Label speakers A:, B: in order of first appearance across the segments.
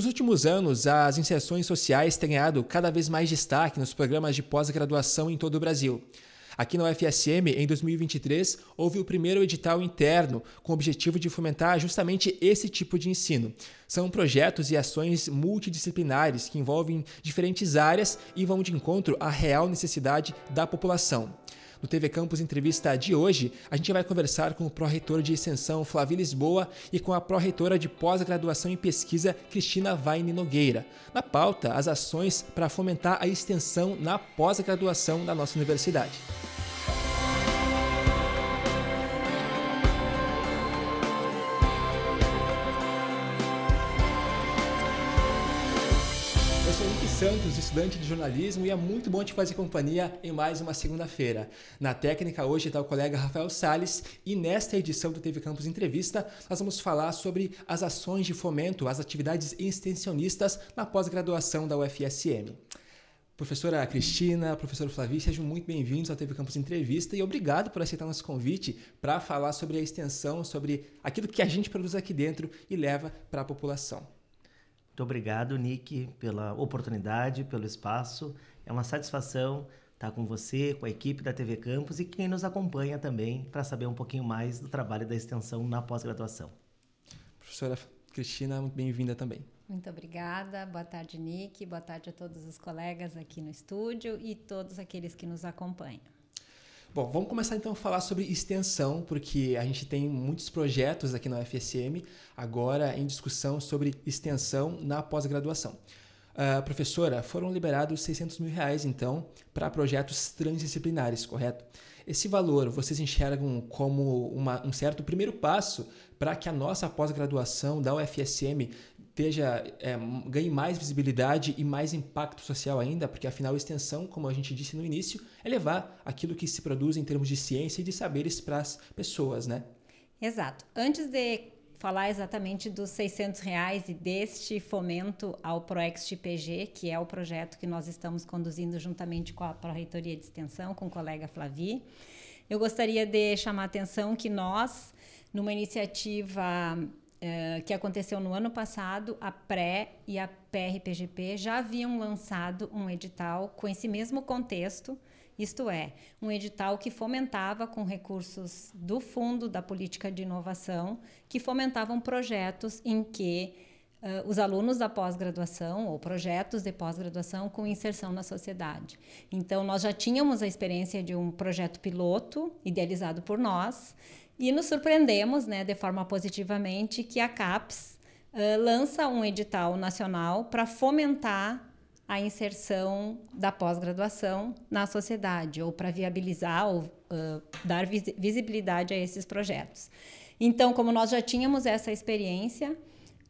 A: Nos últimos anos, as inserções sociais têm ganhado cada vez mais destaque nos programas de pós-graduação em todo o Brasil. Aqui na UFSM, em 2023, houve o primeiro edital interno com o objetivo de fomentar justamente esse tipo de ensino. São projetos e ações multidisciplinares que envolvem diferentes áreas e vão de encontro à real necessidade da população. No TV Campus Entrevista de hoje, a gente vai conversar com o pró-reitor de extensão Flávio Lisboa e com a pró-reitora de pós-graduação em pesquisa Cristina Vaine Nogueira. Na pauta, as ações para fomentar a extensão na pós-graduação da nossa universidade. Santos, estudante de jornalismo, e é muito bom te fazer companhia em mais uma segunda-feira. Na técnica hoje está o colega Rafael Sales e nesta edição do TV Campus Entrevista nós vamos falar sobre as ações de fomento as atividades extensionistas na pós-graduação da UFSM. Professora Cristina, professor Flavi, sejam muito bem-vindos ao TV Campus Entrevista e obrigado por aceitar nosso convite para falar sobre a extensão, sobre aquilo que a gente produz aqui dentro e leva para a população.
B: Muito obrigado, Nick, pela oportunidade, pelo espaço. É uma satisfação estar com você, com a equipe da TV Campus e quem nos acompanha também para saber um pouquinho mais do trabalho da extensão na pós-graduação. Professora Cristina, muito bem-vinda também.
C: Muito obrigada. Boa tarde, Nick. Boa tarde a todos os colegas aqui no estúdio e todos aqueles que nos acompanham.
A: Bom, vamos começar então a falar sobre extensão, porque a gente tem muitos projetos aqui na UFSM agora em discussão sobre extensão na pós-graduação. Uh, professora, foram liberados 600 mil reais, então, para projetos transdisciplinares, correto? Esse valor vocês enxergam como uma, um certo primeiro passo para que a nossa pós-graduação da UFSM esteja é, ganhe mais visibilidade e mais impacto social ainda, porque afinal a extensão, como a gente disse no início, é levar aquilo que se produz em termos de ciência e de saberes para as pessoas, né?
C: Exato. Antes de falar exatamente dos 600 reais e deste fomento ao ProExTPG, que é o projeto que nós estamos conduzindo juntamente com a Proreitoria de Extensão, com o colega Flavi, eu gostaria de chamar a atenção que nós, numa iniciativa eh, que aconteceu no ano passado, a Pré e a PRPGP já haviam lançado um edital com esse mesmo contexto, isto é, um edital que fomentava com recursos do Fundo da Política de Inovação, que fomentavam projetos em que Uh, os alunos da pós-graduação ou projetos de pós-graduação com inserção na sociedade. Então, nós já tínhamos a experiência de um projeto piloto idealizado por nós e nos surpreendemos, né, de forma positivamente, que a CAPES uh, lança um edital nacional para fomentar a inserção da pós-graduação na sociedade, ou para viabilizar ou uh, dar visibilidade a esses projetos. Então, como nós já tínhamos essa experiência,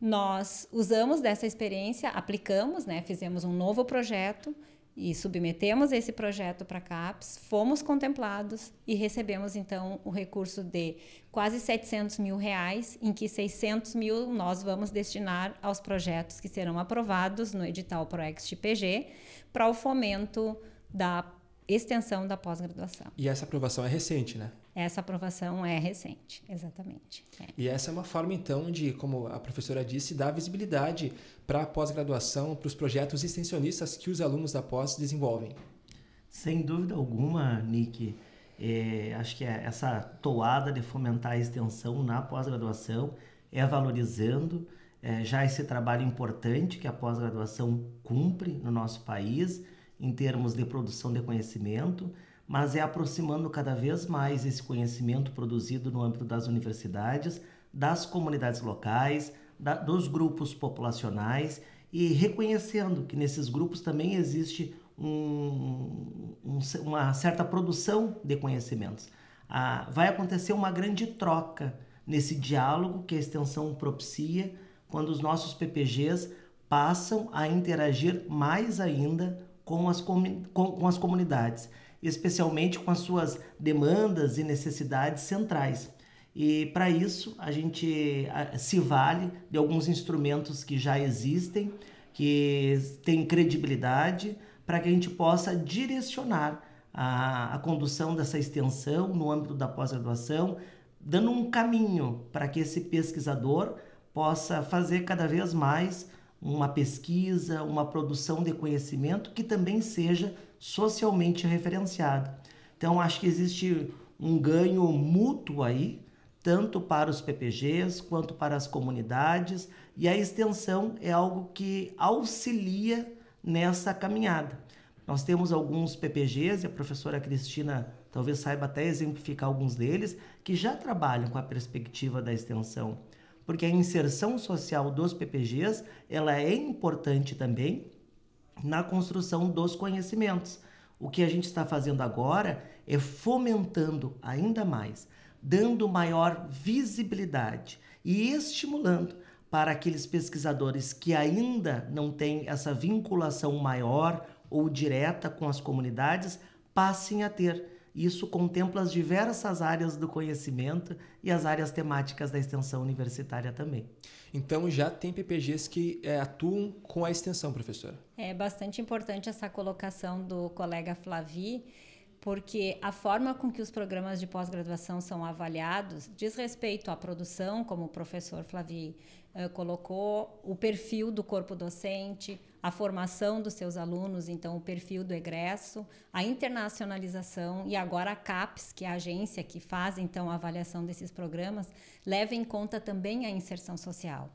C: nós usamos dessa experiência, aplicamos, né, fizemos um novo projeto e submetemos esse projeto para a CAPES, fomos contemplados e recebemos então o recurso de quase 700 mil reais, em que 600 mil nós vamos destinar aos projetos que serão aprovados no edital ProEx-TPG para o fomento da extensão da pós-graduação.
A: E essa aprovação é recente, né?
C: Essa aprovação é recente, exatamente. É.
A: E essa é uma forma, então, de, como a professora disse, dar visibilidade para a pós-graduação, para os projetos extensionistas que os alunos da pós desenvolvem.
B: Sem dúvida alguma, Nick. É, acho que é essa toada de fomentar a extensão na pós-graduação é valorizando é, já esse trabalho importante que a pós-graduação cumpre no nosso país em termos de produção de conhecimento, mas é aproximando cada vez mais esse conhecimento produzido no âmbito das universidades, das comunidades locais, da, dos grupos populacionais e reconhecendo que nesses grupos também existe um, um, uma certa produção de conhecimentos. Ah, vai acontecer uma grande troca nesse diálogo que a extensão propicia quando os nossos PPGs passam a interagir mais ainda com as, com, com as comunidades especialmente com as suas demandas e necessidades centrais. E para isso a gente se vale de alguns instrumentos que já existem, que têm credibilidade, para que a gente possa direcionar a, a condução dessa extensão no âmbito da pós-graduação, dando um caminho para que esse pesquisador possa fazer cada vez mais uma pesquisa, uma produção de conhecimento que também seja socialmente referenciada. Então, acho que existe um ganho mútuo aí, tanto para os PPGs quanto para as comunidades, e a extensão é algo que auxilia nessa caminhada. Nós temos alguns PPGs, e a professora Cristina talvez saiba até exemplificar alguns deles, que já trabalham com a perspectiva da extensão porque a inserção social dos PPGs ela é importante também na construção dos conhecimentos. O que a gente está fazendo agora é fomentando ainda mais, dando maior visibilidade e estimulando para aqueles pesquisadores que ainda não têm essa vinculação maior ou direta com as comunidades passem a ter isso contempla as diversas áreas do conhecimento e as áreas temáticas da extensão universitária também. Então, já tem PPGs que é,
A: atuam com a extensão, professora?
C: É bastante importante essa colocação do colega Flavi, porque a forma com que os programas de pós-graduação são avaliados diz respeito à produção, como o professor Flavi eh, colocou, o perfil do corpo docente, a formação dos seus alunos, então o perfil do egresso, a internacionalização e agora a CAPES, que é a agência que faz então a avaliação desses programas, leva em conta também a inserção social.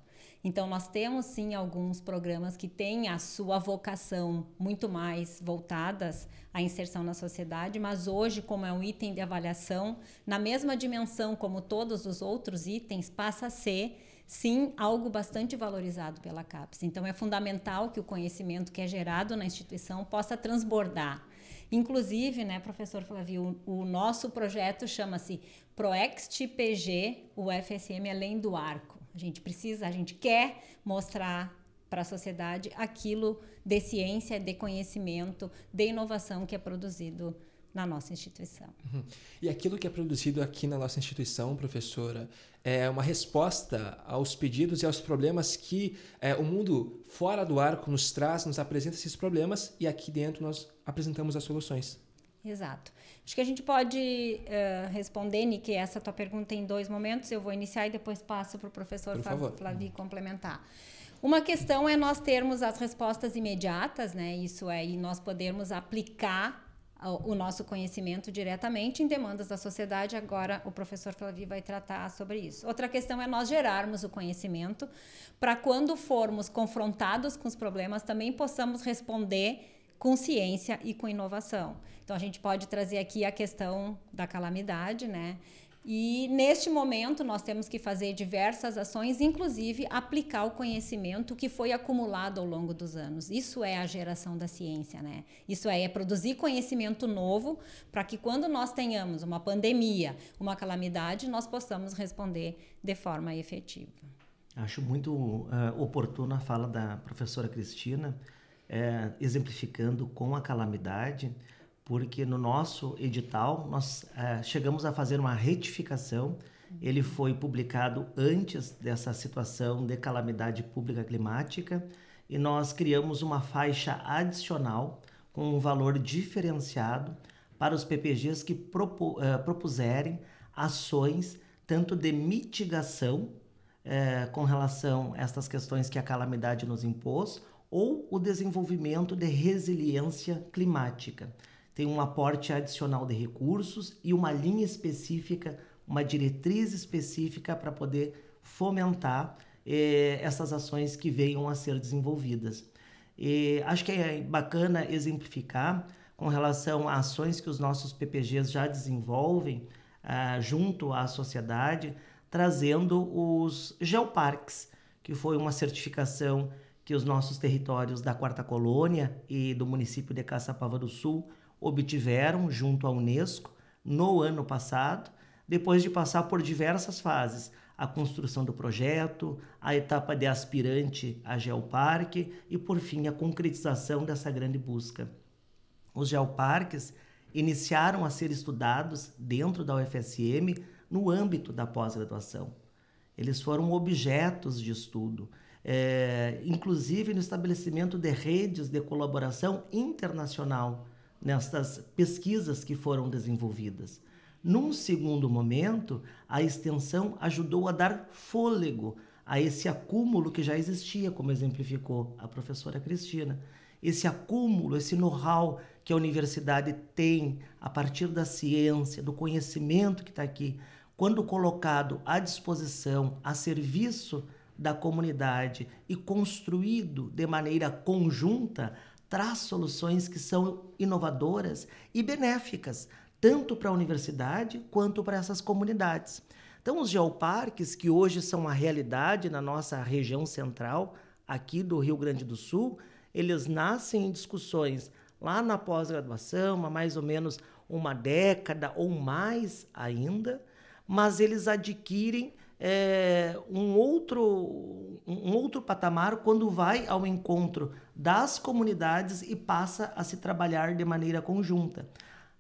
C: Então, nós temos sim alguns programas que têm a sua vocação muito mais voltadas à inserção na sociedade, mas hoje, como é um item de avaliação, na mesma dimensão como todos os outros itens, passa a ser sim algo bastante valorizado pela CAPES. Então, é fundamental que o conhecimento que é gerado na instituição possa transbordar. Inclusive, né, professor Flavio, o, o nosso projeto chama-se Proext PG, o FSM Além do Arco. A gente precisa, a gente quer mostrar para a sociedade aquilo de ciência, de conhecimento, de inovação que é produzido na nossa instituição.
A: Uhum. E aquilo que é produzido aqui na nossa instituição, professora, é uma resposta aos pedidos e aos problemas que é, o mundo fora do arco nos traz, nos apresenta esses problemas e aqui dentro nós apresentamos as soluções.
C: Exato. Acho que a gente pode uh, responder, Niki, essa tua pergunta em dois momentos. Eu vou iniciar e depois passo para o professor Flavi complementar. Uma questão é nós termos as respostas imediatas, né? Isso é, e nós podermos aplicar o nosso conhecimento diretamente em demandas da sociedade. Agora o professor Flavi vai tratar sobre isso. Outra questão é nós gerarmos o conhecimento para quando formos confrontados com os problemas também possamos responder com ciência e com inovação. Então a gente pode trazer aqui a questão da calamidade, né? E neste momento nós temos que fazer diversas ações, inclusive aplicar o conhecimento que foi acumulado ao longo dos anos. Isso é a geração da ciência, né? Isso é, é produzir conhecimento novo para que quando nós tenhamos uma pandemia, uma calamidade, nós possamos responder de forma efetiva.
B: Acho muito uh, oportuna a fala da professora Cristina, é, exemplificando com a calamidade porque no nosso edital nós uh, chegamos a fazer uma retificação. Ele foi publicado antes dessa situação de calamidade pública climática e nós criamos uma faixa adicional com um valor diferenciado para os PPGs que propu uh, propuserem ações tanto de mitigação uh, com relação a estas questões que a calamidade nos impôs ou o desenvolvimento de resiliência climática tem um aporte adicional de recursos e uma linha específica, uma diretriz específica para poder fomentar eh, essas ações que venham a ser desenvolvidas. E acho que é bacana exemplificar com relação a ações que os nossos PPGs já desenvolvem ah, junto à sociedade, trazendo os geoparques, que foi uma certificação que os nossos territórios da Quarta Colônia e do município de Caçapava do Sul obtiveram junto à Unesco no ano passado, depois de passar por diversas fases, a construção do projeto, a etapa de aspirante a geoparque e, por fim, a concretização dessa grande busca. Os geoparques iniciaram a ser estudados dentro da UFSM no âmbito da pós-graduação. Eles foram objetos de estudo, é, inclusive no estabelecimento de redes de colaboração internacional nestas pesquisas que foram desenvolvidas. Num segundo momento, a extensão ajudou a dar fôlego a esse acúmulo que já existia, como exemplificou a professora Cristina. Esse acúmulo, esse know-how que a universidade tem a partir da ciência, do conhecimento que está aqui, quando colocado à disposição, a serviço da comunidade e construído de maneira conjunta, traz soluções que são inovadoras e benéficas, tanto para a universidade quanto para essas comunidades. Então, os geoparques, que hoje são a realidade na nossa região central, aqui do Rio Grande do Sul, eles nascem em discussões lá na pós-graduação, há mais ou menos uma década ou mais ainda, mas eles adquirem é, um, outro, um outro patamar quando vai ao encontro das comunidades e passa a se trabalhar de maneira conjunta.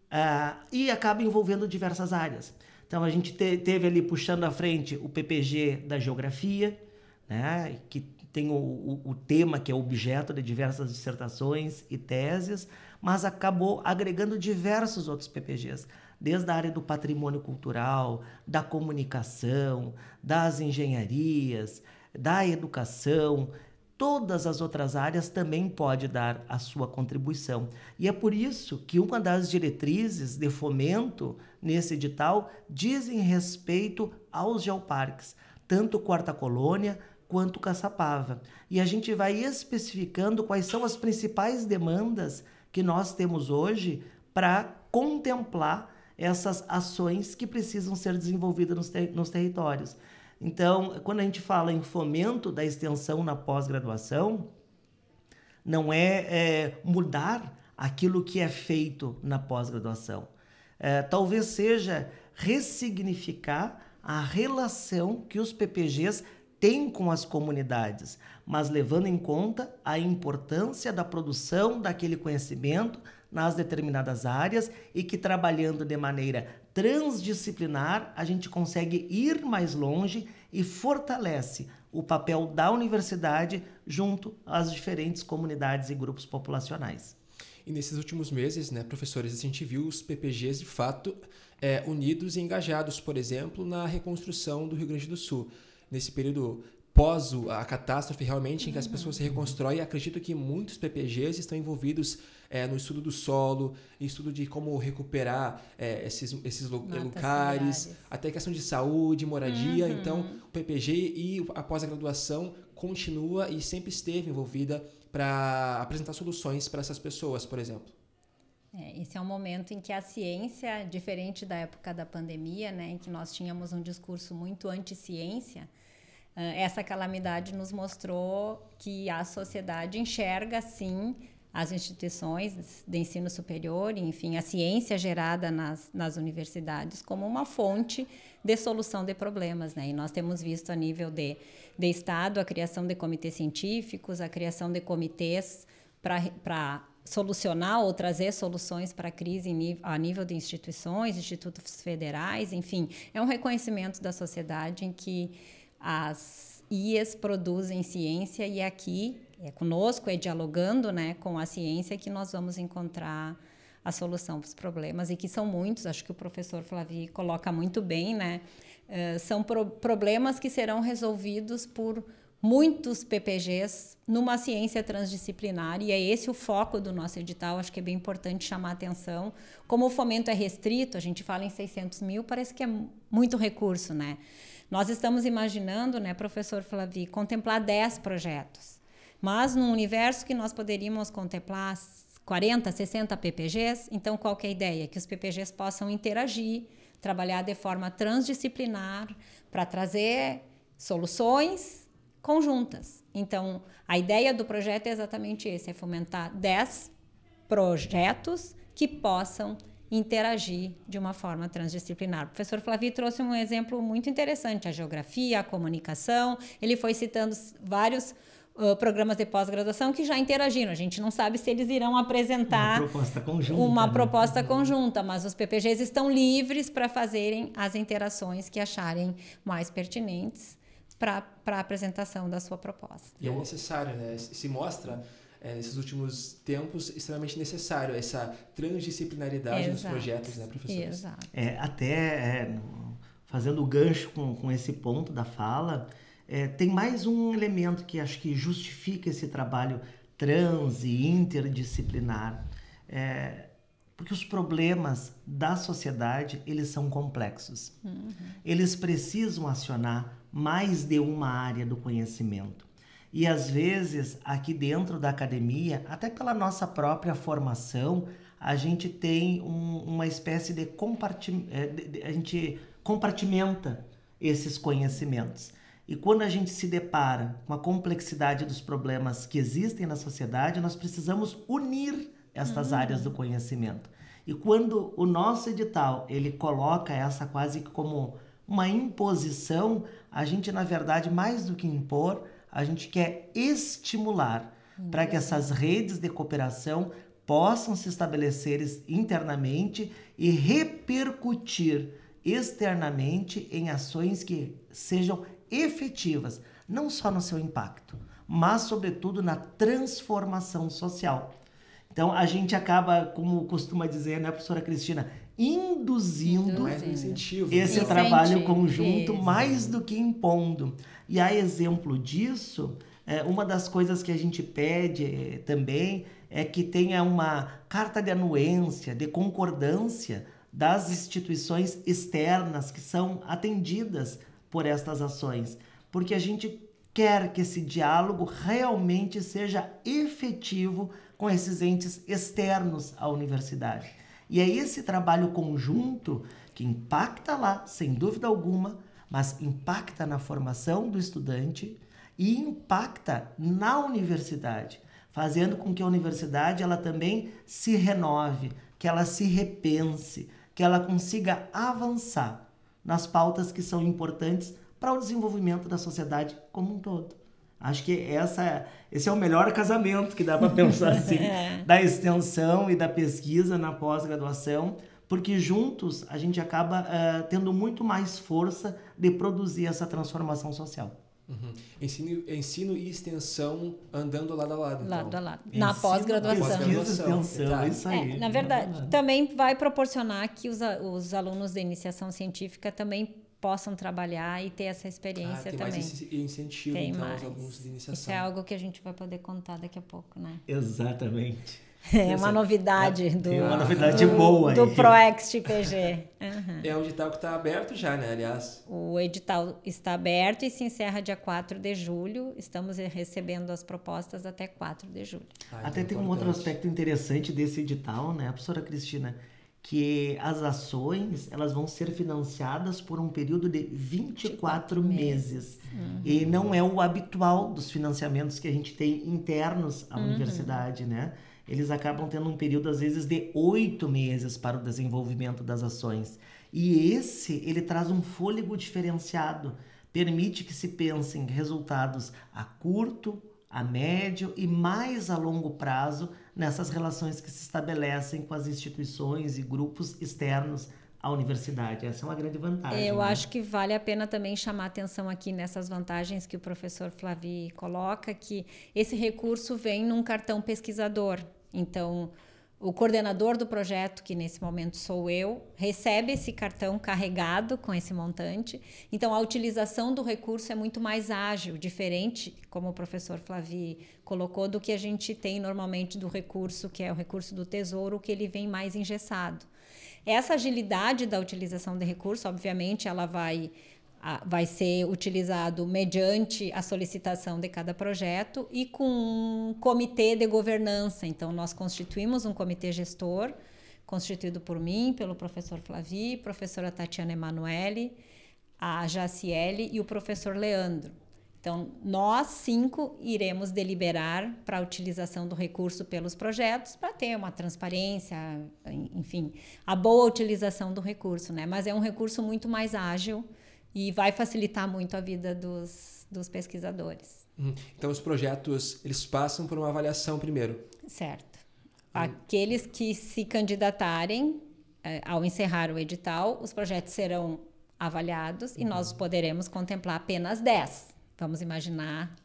B: Ah, e acaba envolvendo diversas áreas. Então, a gente te, teve ali puxando à frente o PPG da geografia, né, que tem o, o, o tema que é objeto de diversas dissertações e teses, mas acabou agregando diversos outros PPGs desde a área do patrimônio cultural, da comunicação, das engenharias, da educação, todas as outras áreas também pode dar a sua contribuição. E é por isso que uma das diretrizes de fomento nesse edital dizem respeito aos geoparques, tanto Quarta Colônia quanto Caçapava. E a gente vai especificando quais são as principais demandas que nós temos hoje para contemplar essas ações que precisam ser desenvolvidas nos, ter nos territórios. Então, quando a gente fala em fomento da extensão na pós-graduação, não é, é, mudar aquilo que é feito na pós-graduação. É, talvez seja ressignificar a relação que os PPGs têm com as comunidades, mas levando em conta a importância da produção daquele conhecimento, nas determinadas áreas e que trabalhando de maneira transdisciplinar a gente consegue ir mais longe e fortalece o papel da universidade junto
A: às diferentes comunidades e grupos populacionais. E nesses últimos meses, né, professores, a gente viu os PPGs de fato é, unidos e engajados, por exemplo, na reconstrução do Rio Grande do Sul. Nesse período pós a catástrofe realmente em que as uhum. pessoas se reconstroem. Acredito que muitos PPGs estão envolvidos é, no estudo do solo, estudo de como recuperar é, esses, esses Matas lugares, até questão de saúde, moradia. Uhum. Então, o PPG e a graduação continua e sempre esteve envolvida para apresentar soluções para essas pessoas, por exemplo.
C: É, esse é um momento em que a ciência, diferente da época da pandemia, né, em que nós tínhamos um discurso muito anti-ciência, ah, essa calamidade nos mostrou que a sociedade enxerga, sim, as instituições de ensino superior, enfim, a ciência gerada nas, nas universidades como uma fonte de solução de problemas, né? E nós temos visto a nível de, de Estado a criação de comitês científicos, a criação de comitês para solucionar ou trazer soluções para a crise a nível de instituições, institutos federais, enfim, é um reconhecimento da sociedade em que as IES produzem ciência e aqui é conosco, é dialogando né, com a ciência que nós vamos encontrar a solução para os problemas e que são muitos, acho que o professor Flavi coloca muito bem, né? Uh, são pro problemas que serão resolvidos por muitos PPGs numa ciência transdisciplinar e é esse o foco do nosso edital, acho que é bem importante chamar atenção. Como o fomento é restrito, a gente fala em 600 mil, parece que é muito recurso, né? Nós estamos imaginando, né, professor Flavi, contemplar 10 projetos. Mas num universo que nós poderíamos contemplar 40, 60 PPGs, então qual é a ideia? Que os PPGs possam interagir, trabalhar de forma transdisciplinar para trazer soluções conjuntas. Então, a ideia do projeto é exatamente esse, é fomentar 10 projetos que possam interagir de uma forma transdisciplinar. O professor Flavi trouxe um exemplo muito interessante, a geografia, a comunicação, ele foi citando vários Uh, programas de pós-graduação que já interagiram. A gente não sabe se eles irão apresentar uma proposta
B: conjunta, uma
C: né? proposta conjunta mas os PPGs estão livres para fazerem as interações que acharem mais pertinentes para a apresentação da sua proposta. E é
A: necessário, né? Se mostra é, nesses últimos tempos, extremamente necessário, essa transdisciplinaridade nos projetos, né, professora? Exato.
B: É, até é, fazendo o gancho com, com esse ponto da fala, é, tem mais um elemento que acho que justifica esse trabalho trans e interdisciplinar. É, porque os problemas da sociedade, eles são complexos. Uhum. Eles precisam acionar mais de uma área do conhecimento. E às vezes, aqui dentro da academia, até pela nossa própria formação, a gente tem um, uma espécie de compartimento, é, a gente compartimenta esses conhecimentos. E quando a gente se depara com a complexidade dos problemas que existem na sociedade, nós precisamos unir estas uhum. áreas do conhecimento. E quando o nosso edital ele coloca essa quase como uma imposição, a gente na verdade mais do que impor, a gente quer estimular uhum. para que essas redes de cooperação possam se estabelecer internamente e repercutir externamente em ações que sejam efetivas, não só no seu impacto, mas sobretudo na transformação social. Então a gente acaba, como costuma dizer, né, professora Cristina, induzindo, induzindo. esse Incentivo. trabalho conjunto mais do que impondo. E a exemplo disso, é, uma das coisas que a gente pede é, também é que tenha uma carta de anuência, de concordância das instituições externas que são atendidas por estas ações, porque a gente quer que esse diálogo realmente seja efetivo com esses entes externos à universidade. E é esse trabalho conjunto que impacta lá, sem dúvida alguma, mas impacta na formação do estudante e impacta na universidade, fazendo com que a universidade ela também se renove, que ela se repense, que ela consiga avançar nas pautas que são importantes para o desenvolvimento da sociedade como um todo. Acho que essa, esse é o melhor casamento que dá para pensar assim, é. da extensão e da pesquisa na pós-graduação, porque juntos a gente acaba uh, tendo muito mais força de produzir essa transformação social.
A: Uhum. Ensino, ensino e extensão andando lado
C: a lado. Lado então. a lado. Na pós-graduação. Pós tá. isso aí. É, na verdade, também vai proporcionar que os, os alunos de iniciação científica também possam trabalhar e ter essa experiência ah, tem também. Mais incentivo, tem então, mais. alunos de iniciação. Isso é algo que a gente vai poder contar daqui a pouco, né?
B: Exatamente.
C: É uma novidade é, do. uma ah. novidade do, boa
A: aí. Do ProEx
C: PG. Uhum. É um edital que está
A: aberto já, né? Aliás.
C: O edital está aberto e se encerra dia 4 de julho. Estamos recebendo as propostas até 4 de julho. Ah,
B: até então é tem um outro aspecto interessante desse edital, né, professora Cristina? que as ações elas vão ser financiadas por um período de 24 meses. Uhum. E não é o habitual dos financiamentos que a gente tem internos à uhum. universidade, né? Eles acabam tendo um período, às vezes, de oito meses para o desenvolvimento das ações. E esse, ele traz um fôlego diferenciado, permite que se pensem resultados a curto, a médio e mais a longo prazo nessas relações que se estabelecem com as instituições e grupos externos à universidade. Essa é uma grande vantagem. Eu né? acho
C: que vale a pena também chamar atenção aqui nessas vantagens que o professor Flavi coloca, que esse recurso vem num cartão pesquisador. Então, o coordenador do projeto, que nesse momento sou eu, recebe esse cartão carregado com esse montante. Então, a utilização do recurso é muito mais ágil, diferente, como o professor Flavi colocou, do que a gente tem normalmente do recurso, que é o recurso do tesouro, que ele vem mais engessado. Essa agilidade da utilização de recurso, obviamente, ela vai a, vai ser utilizado mediante a solicitação de cada projeto e com um comitê de governança. Então, nós constituímos um comitê gestor, constituído por mim, pelo professor Flavi, professora Tatiana Emanuele, a Jaciele e o professor Leandro. Então, nós cinco iremos deliberar para a utilização do recurso pelos projetos, para ter uma transparência, enfim, a boa utilização do recurso, né? Mas é um recurso muito mais ágil, e vai facilitar muito a vida dos, dos pesquisadores.
A: Hum, então os projetos eles passam por uma avaliação primeiro.
C: Certo. Hum. Aqueles que se candidatarem eh, ao encerrar o edital, os projetos serão avaliados uhum. e nós uhum. poderemos contemplar apenas 10. Vamos imaginar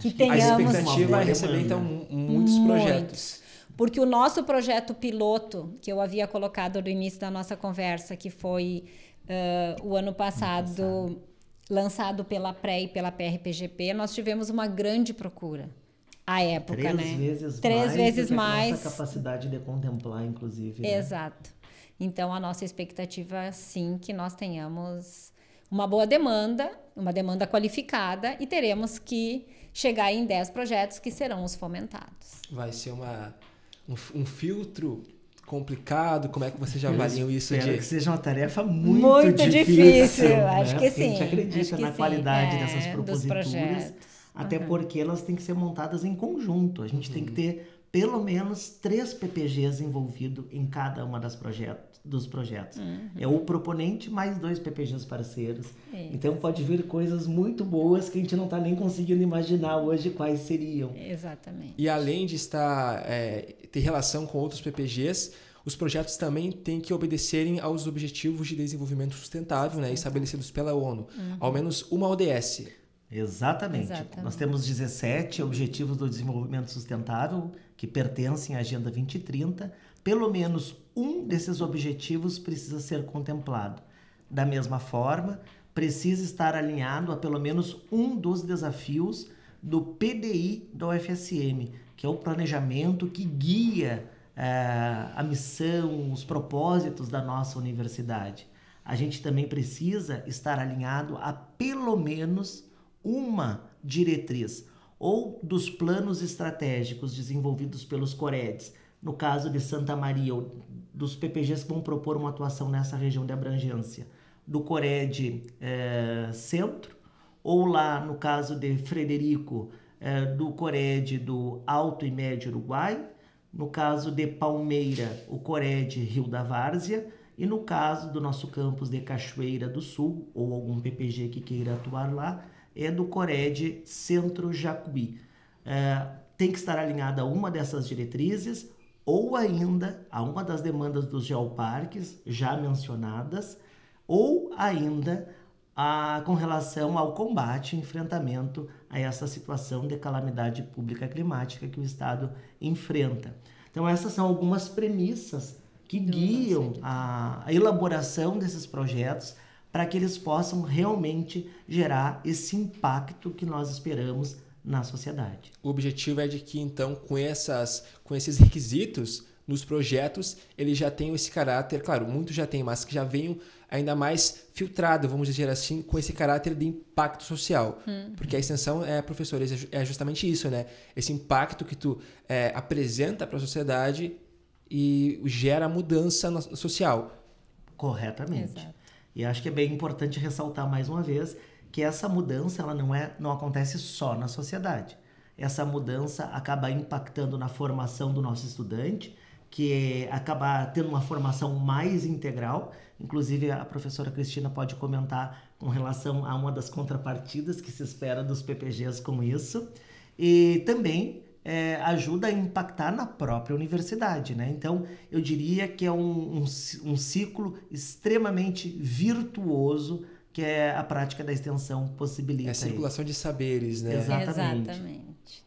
C: que Acho tenhamos. A expectativa é receber, então,
A: muitos, muitos projetos.
C: Porque o nosso projeto piloto, que eu havia colocado no início da nossa conversa, que foi Uh, o ano passado, passado, lançado pela Pré e pela PRPGP, nós tivemos uma grande procura à época, Três né? Vezes Três mais vezes mais. Nossa
B: capacidade de contemplar, inclusive. Né? Exato.
C: Né? Então, a nossa expectativa, sim, que nós tenhamos uma boa demanda, uma demanda qualificada e teremos que chegar em 10 projetos que serão os fomentados.
A: Vai ser uma, um, um filtro complicado? Como é que vocês já avaliam isso? Espero de... que seja uma tarefa muito, muito difícil. difícil. Né? Acho que sim. A gente
C: acredita na qualidade é, dessas proposituras,
B: até uhum. porque elas têm que ser montadas em conjunto. A gente uhum. tem que uhum. ter pelo menos três PPGs envolvido em cada uma das projetos, dos projetos. Uhum. É o proponente mais dois PPGs parceiros. Isso. Então pode vir coisas muito boas que a gente não está nem conseguindo imaginar hoje quais seriam. Exatamente.
A: E além de estar é, ter relação com outros PPGs, os projetos também têm que obedecerem aos objetivos de desenvolvimento sustentável, né, estabelecidos pela ONU, uhum. ao menos uma ODS. Exatamente. Exatamente. Nós temos
B: 17 Objetivos do Desenvolvimento Sustentável que pertencem à Agenda 2030, pelo menos um desses objetivos precisa ser contemplado. Da mesma forma, precisa estar alinhado a pelo menos um dos desafios do PDI da UFSM, que é o planejamento que guia uh, a missão, os propósitos da nossa universidade. A gente também precisa estar alinhado a pelo menos uma diretriz, ou dos planos estratégicos desenvolvidos pelos Coredes, no caso de Santa Maria, ou dos PPGs que vão propor uma atuação nessa região de abrangência, do Cored é, eh, Centro, ou lá no caso de Frederico, é, do Cored do Alto e Médio Uruguai, no caso de Palmeira, o Cored Rio da Várzea, e no caso do nosso campus de Cachoeira do Sul, ou algum PPG que queira atuar lá, é do Cored Centro Jacubi. É, tem que estar alinhada a uma dessas diretrizes ou ainda a uma das demandas dos geoparques já mencionadas, ou ainda a, com relação ao combate e enfrentamento a essa situação de calamidade pública climática que o Estado enfrenta. Então, essas são algumas premissas que guiam a, a elaboração desses projetos para que eles possam realmente
A: gerar esse impacto que nós esperamos na sociedade. O objetivo é de que então com essas com esses requisitos nos projetos eles já tenham esse caráter, claro, muitos já têm, mas que já venham ainda mais filtrado, vamos dizer assim, com esse caráter de impacto social. Hum. Porque a extensão, é, professores, é, é justamente isso, né? Esse impacto que tu é, apresenta para a sociedade e gera mudança social.
B: Corretamente. Exato. E acho que é bem importante ressaltar mais uma vez que essa mudança ela não, é, não acontece só na sociedade. Essa mudança acaba impactando na formação do nosso estudante, que acaba tendo uma formação mais integral. Inclusive, a professora Cristina pode comentar com relação a uma das contrapartidas que se espera dos PPGs com isso. E também é, ajuda a impactar na própria universidade. Né? Então, eu diria que é um, um, um ciclo extremamente virtuoso que é a prática da
A: extensão possibilita. É a circulação aí. de saberes, né? Exatamente.
C: Exatamente.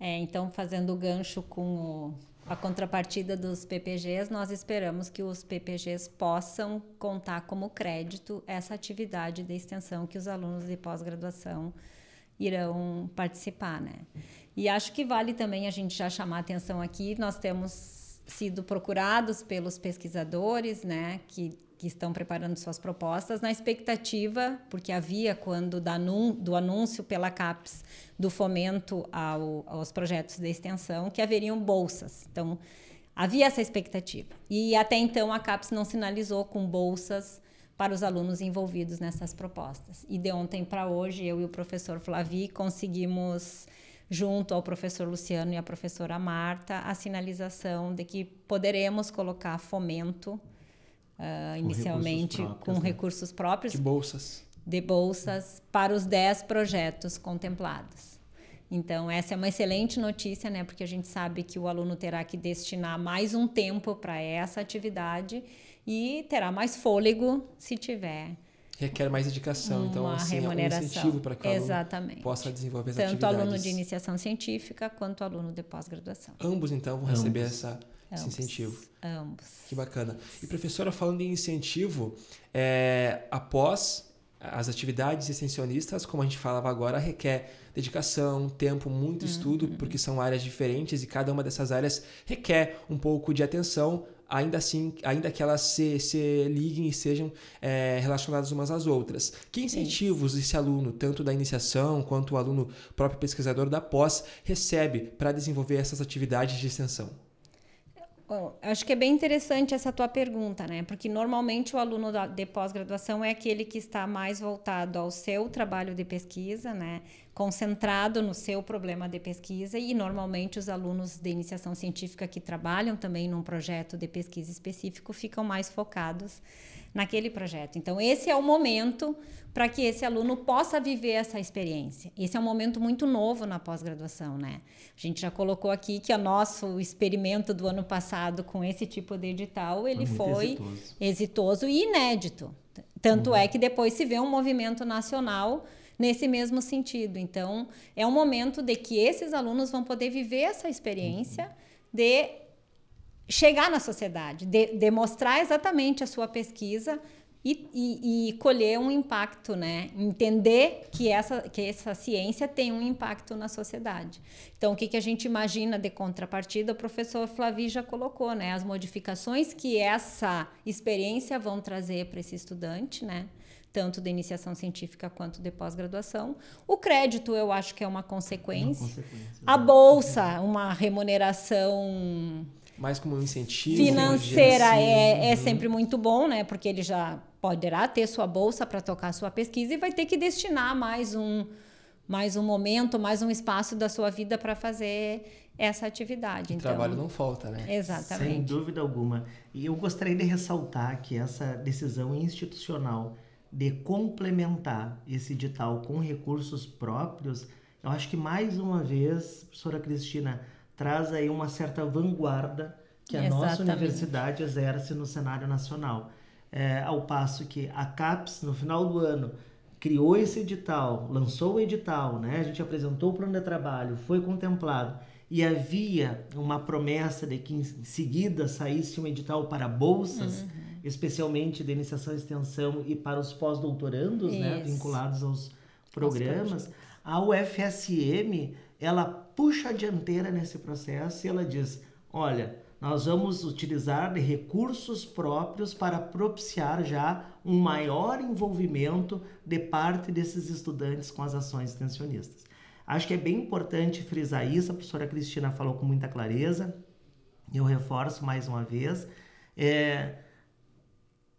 C: É, então, fazendo o gancho com o, a contrapartida dos PPGs, nós esperamos que os PPGs possam contar como crédito essa atividade de extensão que os alunos de pós-graduação irão participar, né? E acho que vale também a gente já chamar atenção aqui. Nós temos sido procurados pelos pesquisadores, né, que, que estão preparando suas propostas na expectativa, porque havia quando do anúncio pela CAPES do fomento ao, aos projetos de extensão que haveriam bolsas. Então havia essa expectativa e até então a CAPES não sinalizou com bolsas para os alunos envolvidos nessas propostas. E de ontem para hoje eu e o professor Flavi conseguimos junto ao professor Luciano e à professora Marta, a sinalização de que poderemos colocar fomento, uh, inicialmente recursos próprios, com né? recursos próprios. De bolsas. De bolsas para os 10 projetos contemplados. Então, essa é uma excelente notícia, né? Porque a gente sabe que o aluno terá que destinar mais um tempo para essa atividade e terá mais fôlego se tiver
A: requer mais dedicação. então, assim, É um incentivo para que o Exatamente. possa desenvolver as Tanto atividades. aluno de
C: iniciação científica quanto aluno de pós-graduação. Ambos,
A: então, vão ambos. receber essa, ambos. esse incentivo. Ambos. Que bacana. E, professora, falando em incentivo, é, após as atividades extensionistas, como a gente falava agora, requer dedicação, tempo, muito uhum. estudo, porque são áreas diferentes e cada uma dessas áreas requer um pouco de atenção ainda assim, ainda que elas se, se liguem e sejam é, relacionadas umas às outras. Que incentivos esse aluno, tanto da iniciação quanto o aluno próprio pesquisador da pós, recebe para desenvolver essas atividades de extensão?
C: acho que é bem interessante essa tua pergunta, né? Porque normalmente o aluno de pós-graduação é aquele que está mais voltado ao seu trabalho de pesquisa, né? Concentrado no seu problema de pesquisa e normalmente os alunos de iniciação científica que trabalham também num projeto de pesquisa específico ficam mais focados naquele projeto. Então, esse é o momento para que esse aluno possa viver essa experiência. Esse é um momento muito novo na pós-graduação, né? A gente já colocou aqui que o nosso experimento do ano passado com esse tipo de edital, ele foi, foi exitoso. exitoso. e inédito. Tanto uhum. é que depois se vê um movimento nacional nesse mesmo sentido. Então, é um momento de que esses alunos vão poder viver essa experiência uhum. de chegar na sociedade, de, demonstrar exatamente a sua pesquisa e, e, e, colher um impacto, né? Entender que essa, que essa ciência tem um impacto na sociedade. Então, o que, que a gente imagina de contrapartida, o professor Flavi já colocou, né? As modificações que essa experiência vão trazer para esse estudante, né? Tanto da iniciação científica quanto de pós-graduação. O crédito, eu acho que é uma consequência. É uma consequência a né? bolsa, uma remuneração
A: mais como um incentivo? Financeira é, assim, é, é sempre
C: muito bom, né? Porque ele já poderá ter sua bolsa para tocar sua pesquisa e vai ter que destinar mais um, mais um momento, mais um espaço da sua vida para fazer essa atividade. O então, trabalho não
B: falta, né? Exatamente. Sem dúvida alguma. E eu gostaria de ressaltar que essa decisão institucional de complementar esse edital com recursos próprios, eu acho que mais uma vez, professora Cristina, traz aí uma certa vanguarda que a Exatamente. nossa universidade exerce no cenário nacional. É, ao passo que a CAPES, no final do ano, criou esse edital, lançou o edital, né? a gente apresentou o plano de trabalho, foi contemplado e havia uma promessa de que em seguida saísse um edital para bolsas, uhum. especialmente de iniciação e extensão e para os pós-doutorandos, né? vinculados aos programas. A UFSM ela puxa a dianteira nesse processo e ela diz: olha, nós vamos utilizar recursos próprios para propiciar já um maior envolvimento de parte desses estudantes com as ações extensionistas. Acho que é bem importante frisar isso, a professora Cristina falou com muita clareza, eu reforço mais uma vez. É,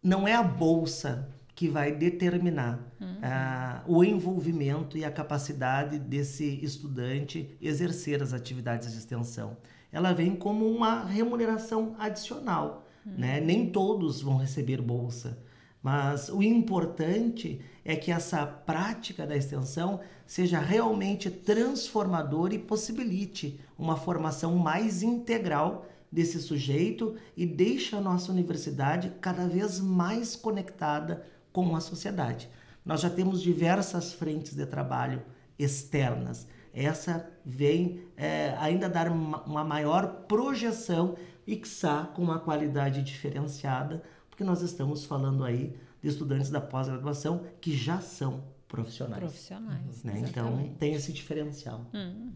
B: não é a bolsa que vai determinar uhum. Ah, o envolvimento e a capacidade desse estudante exercer as atividades de extensão. Ela vem como uma remuneração adicional, uhum. né? Nem todos vão receber bolsa, mas o importante é que essa prática da extensão seja realmente transformadora e possibilite uma formação mais integral desse sujeito e deixe a nossa universidade cada vez mais conectada com a sociedade. Nós já temos diversas frentes de trabalho externas. Essa vem é, ainda dar uma, maior projeção e, quiçá, com uma qualidade diferenciada, porque nós estamos falando aí de estudantes da pós-graduação que já são profissionais. Profissionais.
C: Né?
A: Então, tem esse diferencial. Uhum.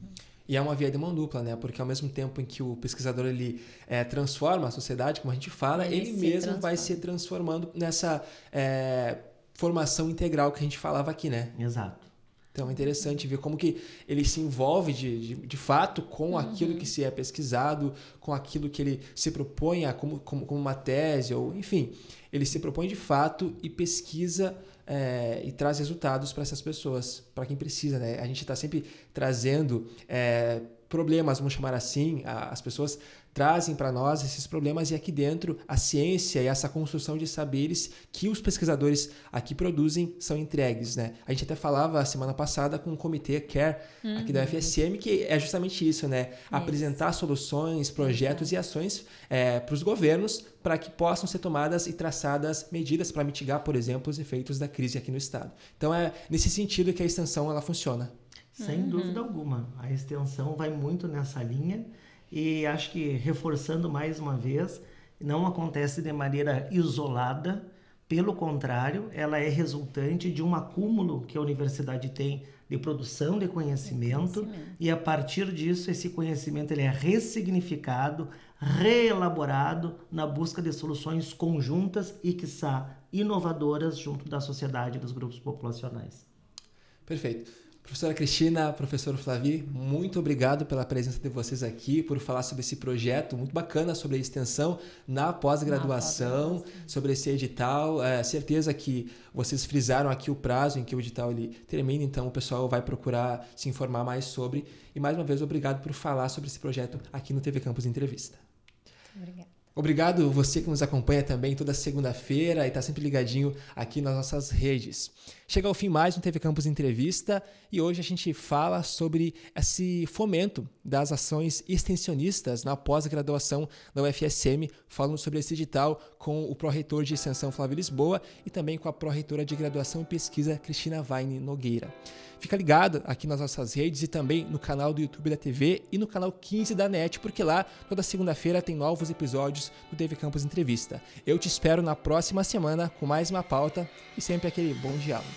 A: E é uma via de mão dupla, né? Porque ao mesmo tempo em que o pesquisador ele é, transforma a sociedade, como a gente fala, ele, ele mesmo transforma. vai se transformando nessa é, formação integral que a gente falava aqui, né? Exato. Então é interessante ver como que ele se envolve de, de, de fato com uhum. aquilo que se é pesquisado, com aquilo que ele se propõe a, como, como, como uma tese, ou enfim, ele se propõe de fato e pesquisa é, e traz resultados para essas pessoas, para quem precisa. Né? A gente está sempre trazendo é, problemas, vamos chamar assim, as pessoas trazem para nós esses problemas e aqui dentro a ciência e essa construção de saberes que os pesquisadores aqui produzem são entregues, né? A gente até falava semana passada com o comitê CARE uhum. aqui da FSM uhum. que é justamente isso, né? Isso. Apresentar soluções, projetos e ações é, eh, para os governos para que possam ser tomadas e traçadas medidas para mitigar, por exemplo, os efeitos da crise aqui no estado. Então é nesse sentido que a extensão ela funciona.
B: Sem uhum. dúvida alguma, a extensão vai muito nessa linha e acho que reforçando mais uma vez, não acontece de maneira isolada, pelo contrário, ela é resultante de um acúmulo que a universidade tem de produção de conhecimento, conhecimento, e a partir disso esse conhecimento ele é ressignificado, reelaborado na busca de soluções conjuntas e que inovadoras junto da sociedade e dos grupos populacionais.
A: Perfeito. Professora Cristina, professor Flavi, muito obrigado pela presença de vocês aqui, por falar sobre esse projeto muito bacana, sobre a extensão na pós-graduação, sobre esse edital. É, certeza que vocês frisaram aqui o prazo em que o edital ele termina, então o pessoal vai procurar se informar mais sobre. E mais uma vez, obrigado por falar sobre esse projeto aqui no TV Campus Entrevista. Obrigada. Obrigado você que nos acompanha também toda segunda-feira e está sempre ligadinho aqui nas nossas redes. Chega ao fim mais um TV Campus Entrevista e hoje a gente fala sobre esse fomento das ações extensionistas na pós-graduação da UFSM, falando sobre esse digital com o pró-reitor de extensão Flávio Lisboa e também com a pró-reitora de graduação e pesquisa Cristina Vaine Nogueira. Fica ligado aqui nas nossas redes e também no canal do YouTube da TV e no canal 15 da NET, porque lá toda segunda-feira tem novos episódios do TV Campus Entrevista. Eu te espero na próxima semana com mais uma pauta e sempre aquele bom diálogo.